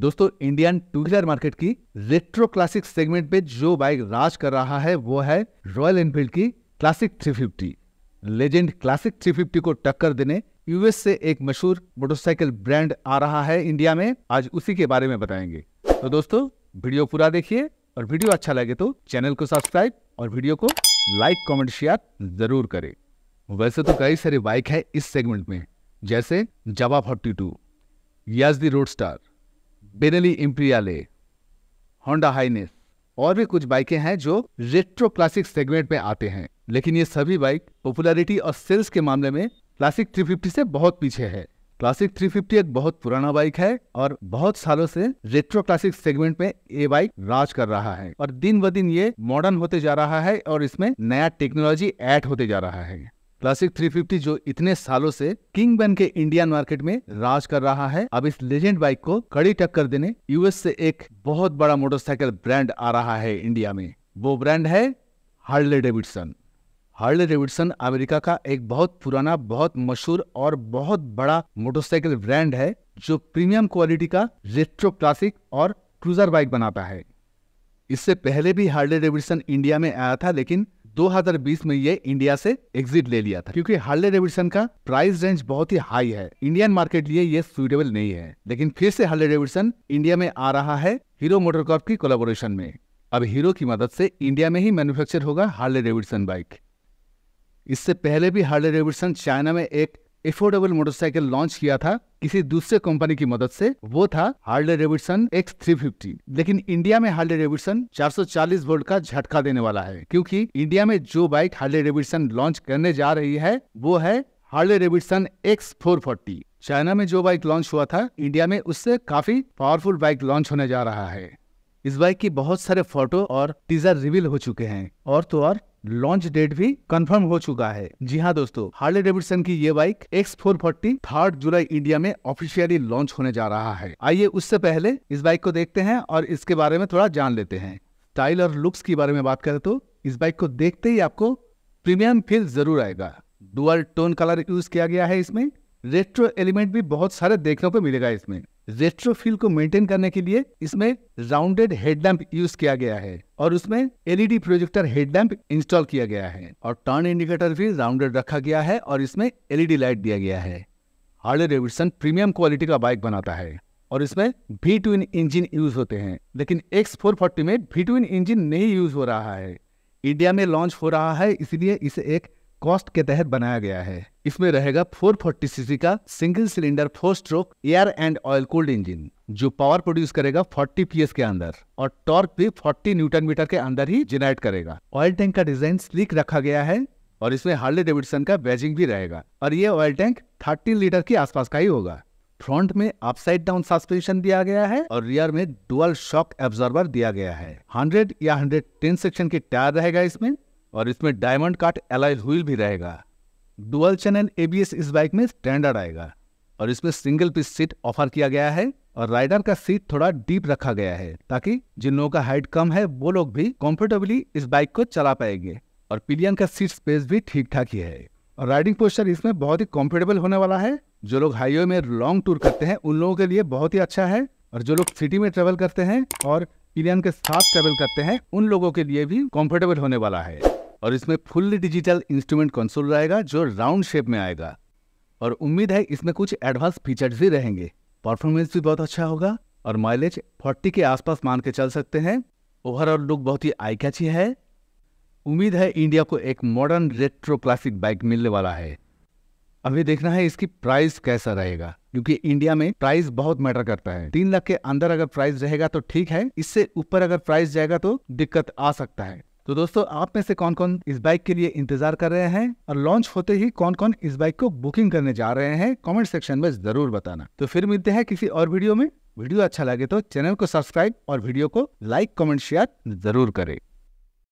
दोस्तों Indian two wheeler market की retro classic segment पे जो बाइक राज कर रहा है वो है रॉयल एनफील्ड की क्लासिक 350 लेजेंड क्लासिक 350 को टक्कर देने यूएस से एक मशहूर मोटरसाइकिल ब्रांड आ रहा है इंडिया में आज उसी के बारे में बताएंगे तो दोस्तों वीडियो पूरा देखिए और वीडियो अच्छा लगे तो चैनल को सब्सक्राइब और वीडियो को लाइक कमेंट शेयर जरूर करें वैसे तो कई सारी बाइक है इस सेगमेंट में जैसे Jawa forty two Yezdi roadster Benelli Imperiale Honda Highness और भी कुछ बाइकें हैं जो रेट्रो क्लासिक सेगमेंट में आते हैं लेकिन ये सभी बाइक पॉपुलैरिटी और सेल्स के मामले में क्लासिक 350 से बहुत पीछे है क्लासिक 350 एक बहुत पुराना बाइक है और बहुत सालों से रेट्रो क्लासिक सेगमेंट में ये बाइक राज कर रहा है और दिन ब दिन ये मॉडर्न होते जा रहा है और इसमें नया टेक्नोलॉजी ऐड होते जा रहा है क्लासिक 350 जो इतने सालों से किंग बन के इंडियन मार्केट में राज कर रहा है अब इस लेजेंड बाइक को कड़ी टक्कर देने यूएस से एक बहुत बड़ा मोटरसाइकिल ब्रांड आ रहा है इंडिया में वो ब्रांड है Harley Davidson Harley Davidson America का एक बहुत पुराना बहुत मशहूर और बहुत बड़ा मोटरसाइकिल ब्रांड है जो प्रीमियम क्वालिटी का रेट्रो क्लासिक और क्रूजर बाइक बनाता है इससे पहले भी हार्ले डेविडसन इंडिया में आया था लेकिन 2020 में ये इंडिया से एग्जिट ले लिया था क्योंकि हार्ले डेविडसन का प्राइस रेंज बहुत ही हाई है इंडियन मार्केट लिए ये सुटेबल नहीं है लेकिन फिर से हार्ले डेविडसन इंडिया में आ रहा है हीरो मोटरकॉप की कोलाबोरेशन में अब हीरो की मदद से इंडिया में ही मैन्युफैक्चर होगा हार्ले डेविडसन बाइक इससे पहले भी हार्ले डेविडसन चाइना में एक एफोर्डेबल मोटरसाइकिल लॉन्च किया था किसी दूसरे कंपनी की मदद से वो था हार्ले रेविडसन एक्स थ्री लेकिन इंडिया में हार्ले रेविडसन 440 वोल्ट का झटका देने वाला है क्योंकि इंडिया में जो बाइक हार्ले रेविडसन लॉन्च करने जा रही है वो है Harley Davidson X four China में जो बाइक लॉन्च हुआ था इंडिया में उससे काफी पावरफुल बाइक लॉन्च होने जा रहा है इस बाइक की बहुत सारे फोटो और टीजर रिवील हो चुके हैं और तो और लॉन्च डेट भी कंफर्म हो चुका है जी हाँ दोस्तों हार्ले डेविडसन की ये bike X four forty third जुलाई इंडिया में ऑफिशियली लॉन्च होने जा रहा है आइए उससे पहले इस बाइक को देखते हैं और इसके बारे में थोड़ा जान लेते हैं स्टाइल और लुक्स के बारे में बात करें तो इस बाइक को देखते ही आपको प्रीमियम फील जरूर आएगा डुअल टोन कलर यूज किया गया है इसमें रेट्रो एलिमेंट भी बहुत सारे देखने को मिलेगा इसमें रेट्रोफिल को मेंटेन करने के लिए इसमें राउंडेड हेडलैम्प यूज किया गया है और उसमें एलईडी प्रोजेक्टर हेडलैम्प इंस्टॉल किया गया है और टर्न इंडिकेटर भी राउंडेड रखा गया है और इसमें एलईडी लाइट दिया गया है हार्ले डेविडसन प्रीमियम क्वालिटी का बाइक बनाता है और इसमें वी ट्विन इंजिन यूज होते हैं लेकिन एक्स फोर फोर्टी में वी ट्विन इंजिन नहीं यूज हो रहा है इंडिया में लॉन्च हो रहा है इसलिए इसे एक कॉस्ट के तहत बनाया गया है इसमें रहेगा 440 सीसी का single cylinder four stroke air and oil cooled engine जो पावर प्रोड्यूस करेगा 40 पीएस के अंदर और टॉर्क भी 40 न्यूटन मीटर के अंदर ही जेनरेट करेगा ऑयल टैंक का डिजाइन स्लिक रखा गया है और इसमें हार्ले डेविडसन का बैजिंग भी रहेगा और ये ऑयल टैंक थर्टीन लीटर के आसपास का ही होगा फ्रंट में अपसाइड डाउन सस्पेंशन दिया गया है और रियर में डुअल शॉक एब्जॉर्बर दिया गया है 100 या 110 सेक्शन के टायर रहेगा इसमें और इसमें डायमंड काट एलाइल व्हील भी रहेगा डुअल चैनल एबीएस इस बाइक में स्टैंडर्ड आएगा और इसमें सिंगल पीस सीट ऑफर किया गया है और राइडर का सीट थोड़ा डीप रखा गया है ताकि जिन लोगों का हाइट कम है वो लोग भी कंफर्टेबली इस बाइक को चला पाएंगे और पिलियन का सीट स्पेस भी ठीक ठाक ही है और राइडिंग पोस्टर इसमें बहुत ही कंफर्टेबल होने वाला है जो लोग हाईवे में लॉन्ग टूर करते हैं उन लोगों के लिए बहुत ही अच्छा है और जो लोग सिटी में ट्रेवल करते हैं और पिलियन के साथ ट्रेवल करते हैं उन लोगों के लिए भी कंफर्टेबल होने वाला है और इसमें फुल्ली डिजिटल इंस्ट्रूमेंट कंसोल रहेगा जो राउंड शेप में आएगा और उम्मीद है इसमें कुछ एडवांस फीचर्स भी रहेंगे परफॉर्मेंस भी बहुत अच्छा होगा और माइलेज 40 के आसपास मान के चल सकते हैं ओवरऑल लुक बहुत ही आई कैची है उम्मीद है इंडिया को एक मॉडर्न रेट्रो क्लासिक बाइक मिलने वाला है अभी देखना है इसकी प्राइस कैसा रहेगा क्योंकि इंडिया में प्राइस बहुत मैटर करता है तीन लाख के अंदर अगर प्राइस रहेगा तो ठीक है इससे ऊपर अगर प्राइस जाएगा तो दिक्कत आ सकता है तो दोस्तों आप में से कौन कौन इस बाइक के लिए इंतजार कर रहे हैं और लॉन्च होते ही कौन कौन इस बाइक को बुकिंग करने जा रहे हैं कमेंट सेक्शन में जरूर बताना तो फिर मिलते हैं किसी और वीडियो में वीडियो अच्छा लगे तो चैनल को सब्सक्राइब और वीडियो को लाइक कमेंट शेयर जरूर करें